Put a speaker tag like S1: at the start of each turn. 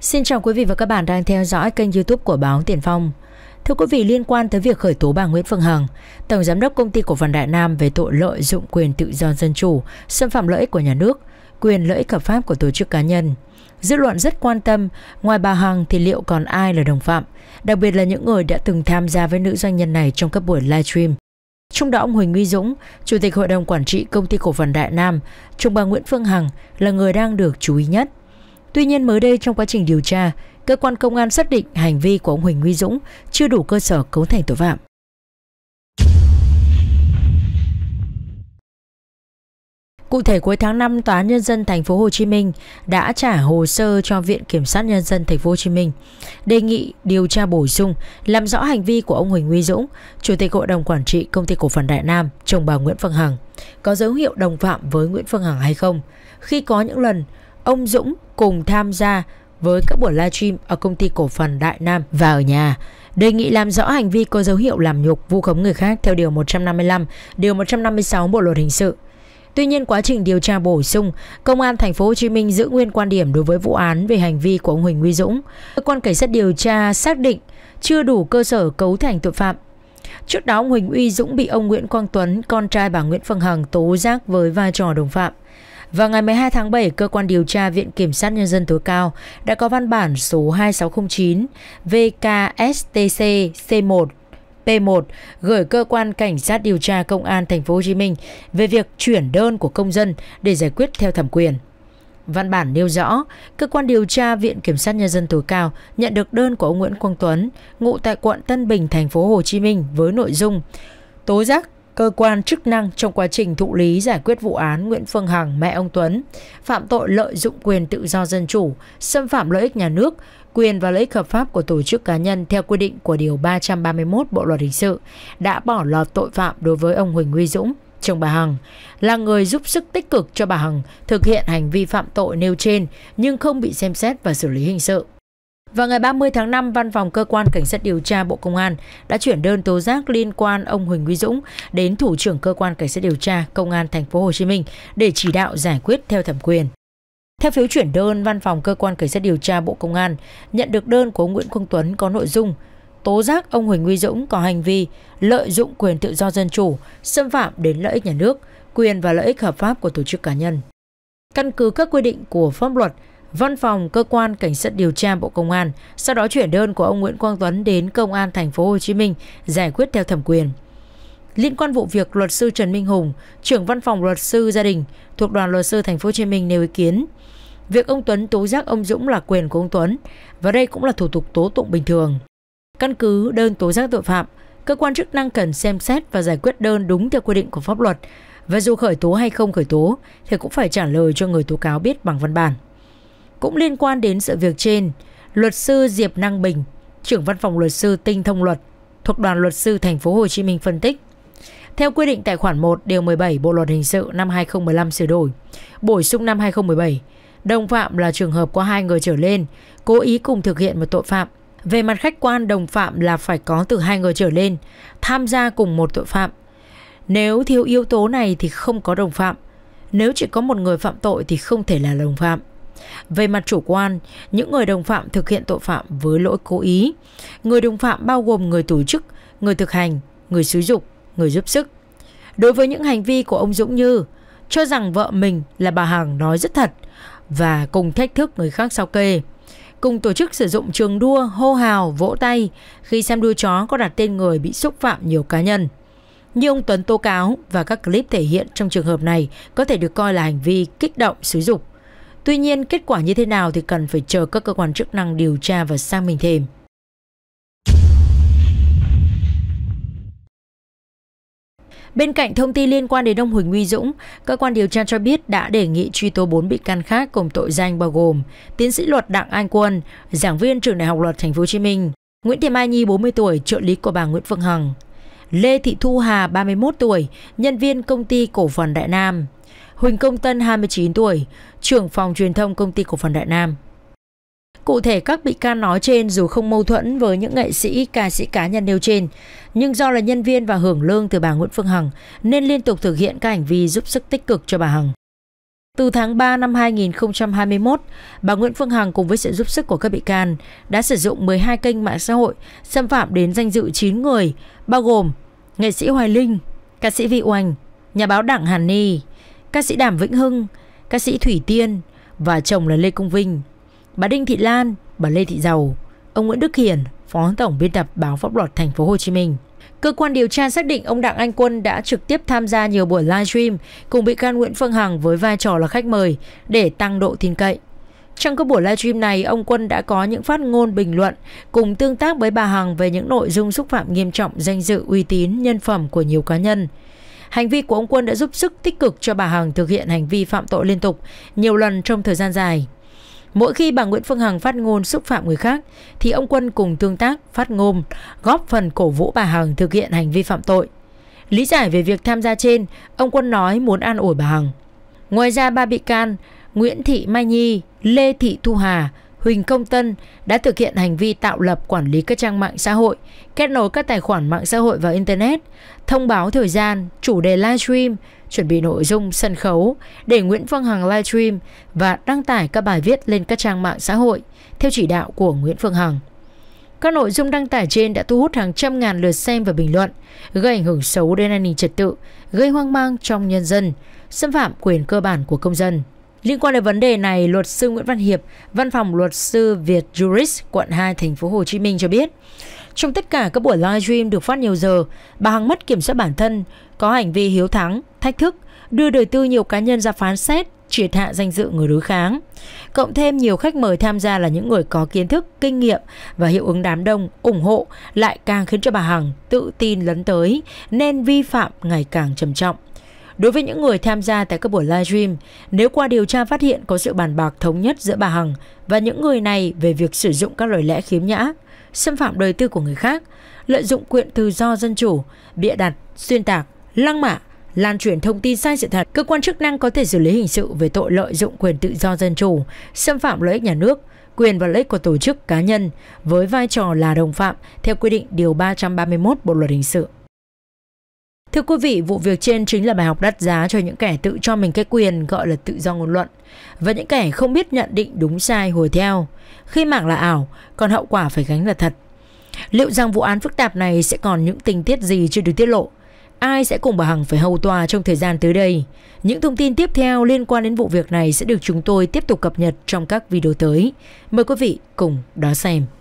S1: Xin chào quý vị và các bạn đang theo dõi kênh youtube của báo Tiền Phong. Thưa quý vị, liên quan tới việc khởi tố bà Nguyễn Phương Hằng, Tổng Giám đốc Công ty Cổ phần Đại Nam về tội lợi dụng quyền tự do dân chủ, xâm phạm lợi ích của nhà nước, quyền lợi ích hợp pháp của tổ chức cá nhân. Dư luận rất quan tâm, ngoài bà Hằng thì liệu còn ai là đồng phạm, đặc biệt là những người đã từng tham gia với nữ doanh nhân này trong các buổi livestream. Trong đó ông Huỳnh Uy Dũng, Chủ tịch Hội đồng Quản trị Công ty Cổ phần Đại Nam, chồng bà Nguyễn Phương Hằng là người đang được chú ý nhất. Tuy nhiên mới đây trong quá trình điều tra, cơ quan công an xác định hành vi của ông Huỳnh Huy Dũng chưa đủ cơ sở cấu thành tội phạm. Cụ thể cuối tháng 5, tòa án nhân dân thành phố Hồ Chí Minh đã trả hồ sơ cho Viện kiểm sát nhân dân thành phố Hồ Chí Minh đề nghị điều tra bổ sung làm rõ hành vi của ông Huỳnh Huy Dũng, chủ tịch hội đồng quản trị công ty cổ phần Đại Nam, chồng bà Nguyễn Phương Hằng, có dấu hiệu đồng phạm với Nguyễn Phương Hằng hay không? Khi có những lần ông Dũng cùng tham gia với các buổi livestream ở công ty cổ phần Đại Nam và ở nhà, đề nghị làm rõ hành vi có dấu hiệu làm nhục vu khống người khác theo điều 155, điều 156 Bộ luật hình sự. Tuy nhiên quá trình điều tra bổ sung, công an thành phố Hồ Chí Minh giữ nguyên quan điểm đối với vụ án về hành vi của ông Huỳnh Uy Dũng. Cơ quan cảnh sát điều tra xác định chưa đủ cơ sở cấu thành tội phạm. Trước đó ông Huỳnh Uy Dũng bị ông Nguyễn Quang Tuấn, con trai bà Nguyễn Phương Hằng tố giác với vai trò đồng phạm. Vào ngày 12 tháng 7, cơ quan điều tra Viện Kiểm sát Nhân dân tối cao đã có văn bản số 2609 VKSTC C1 P1 gửi cơ quan cảnh sát điều tra công an thành phố Hồ Chí Minh về việc chuyển đơn của công dân để giải quyết theo thẩm quyền. Văn bản nêu rõ, cơ quan điều tra Viện Kiểm sát Nhân dân tối cao nhận được đơn của ông Nguyễn Quang Tuấn, ngụ tại quận Tân Bình, thành phố Hồ Chí Minh với nội dung tố giác cơ quan chức năng trong quá trình thụ lý giải quyết vụ án Nguyễn Phương Hằng mẹ ông Tuấn phạm tội lợi dụng quyền tự do dân chủ, xâm phạm lợi ích nhà nước, quyền và lợi ích hợp pháp của tổ chức cá nhân theo quy định của Điều 331 Bộ Luật Hình sự đã bỏ lọt tội phạm đối với ông Huỳnh Huy Dũng, chồng bà Hằng, là người giúp sức tích cực cho bà Hằng thực hiện hành vi phạm tội nêu trên nhưng không bị xem xét và xử lý hình sự. Vào ngày 30 tháng 5, Văn phòng Cơ quan Cảnh sát điều tra Bộ Công an đã chuyển đơn tố giác liên quan ông Huỳnh Uy Dũng đến Thủ trưởng Cơ quan Cảnh sát điều tra Công an Thành phố Hồ Chí Minh để chỉ đạo giải quyết theo thẩm quyền. Theo phiếu chuyển đơn, Văn phòng Cơ quan Cảnh sát điều tra Bộ Công an nhận được đơn của ông Nguyễn Công Tuấn có nội dung tố giác ông Huỳnh Uy Dũng có hành vi lợi dụng quyền tự do dân chủ, xâm phạm đến lợi ích nhà nước, quyền và lợi ích hợp pháp của tổ chức cá nhân. Căn cứ các quy định của pháp luật, Văn phòng cơ quan cảnh sát điều tra Bộ Công an sau đó chuyển đơn của ông Nguyễn Quang Tuấn đến Công an thành phố Hồ Chí Minh giải quyết theo thẩm quyền. Liên quan vụ việc, luật sư Trần Minh Hùng, trưởng văn phòng luật sư gia đình thuộc đoàn luật sư thành phố Hồ Chí Minh nêu ý kiến. Việc ông Tuấn tố giác ông Dũng là quyền của ông Tuấn và đây cũng là thủ tục tố tụng bình thường. Căn cứ đơn tố giác tội phạm, cơ quan chức năng cần xem xét và giải quyết đơn đúng theo quy định của pháp luật và dù khởi tố hay không khởi tố thì cũng phải trả lời cho người tố cáo biết bằng văn bản cũng liên quan đến sự việc trên, luật sư Diệp Năng Bình, trưởng văn phòng luật sư Tinh Thông Luật thuộc đoàn luật sư thành phố Hồ Chí Minh phân tích. Theo quy định tại khoản 1 điều 17 Bộ luật hình sự năm 2015 sửa đổi, bổ sung năm 2017, đồng phạm là trường hợp có hai người trở lên cố ý cùng thực hiện một tội phạm. Về mặt khách quan, đồng phạm là phải có từ hai người trở lên tham gia cùng một tội phạm. Nếu thiếu yếu tố này thì không có đồng phạm. Nếu chỉ có một người phạm tội thì không thể là đồng phạm. Về mặt chủ quan, những người đồng phạm thực hiện tội phạm với lỗi cố ý. Người đồng phạm bao gồm người tổ chức, người thực hành, người sử dụng người giúp sức. Đối với những hành vi của ông Dũng như cho rằng vợ mình là bà Hằng nói rất thật và cùng thách thức người khác sau kê. Cùng tổ chức sử dụng trường đua, hô hào, vỗ tay khi xem đua chó có đặt tên người bị xúc phạm nhiều cá nhân. Như ông Tuấn tố cáo và các clip thể hiện trong trường hợp này có thể được coi là hành vi kích động, sử dụng Tuy nhiên kết quả như thế nào thì cần phải chờ các cơ quan chức năng điều tra và sang mình thêm. Bên cạnh thông tin liên quan đến ông Huỳnh Uy Dũng, cơ quan điều tra cho biết đã đề nghị truy tố 4 bị can khác cùng tội danh bao gồm tiến sĩ luật Đặng Anh Quân, giảng viên trường Đại học Luật Thành phố Hồ Chí Minh, Nguyễn Thị Mai Nhi 40 tuổi, trợ lý của bà Nguyễn Phương Hằng, Lê Thị Thu Hà 31 tuổi, nhân viên công ty cổ phần Đại Nam, Huỳnh Công Tân 29 tuổi, trưởng phòng truyền thông công ty cổ phần Đại Nam. Cụ thể các bị can nói trên dù không mâu thuẫn với những nghệ sĩ, ca sĩ cá nhân nêu trên, nhưng do là nhân viên và hưởng lương từ bà Nguyễn Phương Hằng nên liên tục thực hiện các hành vi giúp sức tích cực cho bà Hằng. Từ tháng 3 năm 2021, bà Nguyễn Phương Hằng cùng với sự giúp sức của các bị can đã sử dụng 12 kênh mạng xã hội xâm phạm đến danh dự 9 người, bao gồm nghệ sĩ Hoài Linh, ca sĩ Vị Oanh, nhà báo Đặng Hàn Ni, ca sĩ Đàm Vĩnh Hưng, ca sĩ Thủy Tiên và chồng là Lê Công Vinh, bà Đinh Thị Lan, bà Lê Thị Giàu, ông Nguyễn Đức Hiển, phó tổng biên tập báo pháp luật thành phố Hồ Chí Minh. Cơ quan điều tra xác định ông Đặng Anh Quân đã trực tiếp tham gia nhiều buổi livestream cùng bị can Nguyễn Phương Hằng với vai trò là khách mời để tăng độ tin cậy. Trong các buổi livestream này, ông Quân đã có những phát ngôn bình luận cùng tương tác với bà Hằng về những nội dung xúc phạm nghiêm trọng danh dự uy tín, nhân phẩm của nhiều cá nhân. Hành vi của ông Quân đã giúp sức tích cực cho bà Hằng thực hiện hành vi phạm tội liên tục, nhiều lần trong thời gian dài. Mỗi khi bà Nguyễn Phương Hằng phát ngôn xúc phạm người khác thì ông Quân cùng tương tác, phát ngôn, góp phần cổ vũ bà Hằng thực hiện hành vi phạm tội. Lý giải về việc tham gia trên, ông Quân nói muốn an ủi bà Hằng. Ngoài ra ba bị can Nguyễn Thị Mai Nhi, Lê Thị Thu Hà, Huỳnh Công Tân đã thực hiện hành vi tạo lập quản lý các trang mạng xã hội, kết nối các tài khoản mạng xã hội vào Internet, thông báo thời gian, chủ đề livestream, chuẩn bị nội dung sân khấu để Nguyễn Phương Hằng livestream và đăng tải các bài viết lên các trang mạng xã hội theo chỉ đạo của Nguyễn Phương Hằng. Các nội dung đăng tải trên đã thu hút hàng trăm ngàn lượt xem và bình luận, gây ảnh hưởng xấu đến an ninh trật tự, gây hoang mang trong nhân dân, xâm phạm quyền cơ bản của công dân. Liên quan đến vấn đề này, luật sư Nguyễn Văn Hiệp, Văn phòng luật sư Việt Juris, quận 2, thành phố Hồ Chí Minh cho biết, trong tất cả các buổi livestream được phát nhiều giờ, bà Hằng mất kiểm soát bản thân, có hành vi hiếu thắng, thách thức, đưa đời tư nhiều cá nhân ra phán xét, triệt hạ danh dự người đối kháng. Cộng thêm nhiều khách mời tham gia là những người có kiến thức, kinh nghiệm và hiệu ứng đám đông, ủng hộ lại càng khiến cho bà Hằng tự tin lấn tới nên vi phạm ngày càng trầm trọng. Đối với những người tham gia tại các buổi live stream nếu qua điều tra phát hiện có sự bàn bạc thống nhất giữa bà Hằng và những người này về việc sử dụng các lời lẽ khiếm nhã, xâm phạm đời tư của người khác, lợi dụng quyền tự do dân chủ, bịa đặt, xuyên tạc, lăng mạ, lan truyền thông tin sai sự thật, cơ quan chức năng có thể xử lý hình sự về tội lợi dụng quyền tự do dân chủ, xâm phạm lợi ích nhà nước, quyền và lợi ích của tổ chức cá nhân với vai trò là đồng phạm theo quy định điều 331 Bộ luật hình sự. Thưa quý vị, vụ việc trên chính là bài học đắt giá cho những kẻ tự cho mình cái quyền gọi là tự do ngôn luận và những kẻ không biết nhận định đúng sai hồi theo. Khi mạng là ảo, còn hậu quả phải gánh là thật. Liệu rằng vụ án phức tạp này sẽ còn những tình tiết gì chưa được tiết lộ? Ai sẽ cùng bà Hằng phải hầu tòa trong thời gian tới đây? Những thông tin tiếp theo liên quan đến vụ việc này sẽ được chúng tôi tiếp tục cập nhật trong các video tới. Mời quý vị cùng đón xem.